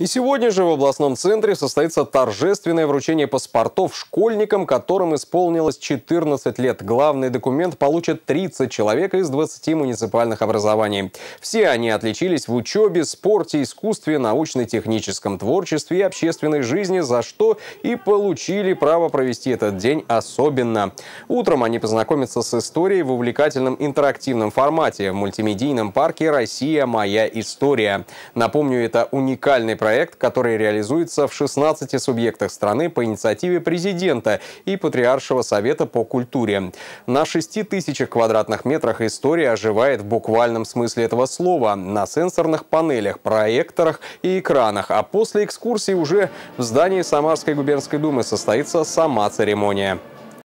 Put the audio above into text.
И сегодня же в областном центре состоится торжественное вручение паспортов школьникам, которым исполнилось 14 лет. Главный документ получат 30 человек из 20 муниципальных образований. Все они отличились в учебе, спорте, искусстве, научно-техническом творчестве и общественной жизни, за что и получили право провести этот день особенно. Утром они познакомятся с историей в увлекательном интерактивном формате в мультимедийном парке «Россия. Моя история». Напомню, это уникальный проект проект, который реализуется в 16 субъектах страны по инициативе президента и Патриаршего совета по культуре. На 6 тысячах квадратных метрах история оживает в буквальном смысле этого слова, на сенсорных панелях, проекторах и экранах. А после экскурсии уже в здании Самарской губернской думы состоится сама церемония.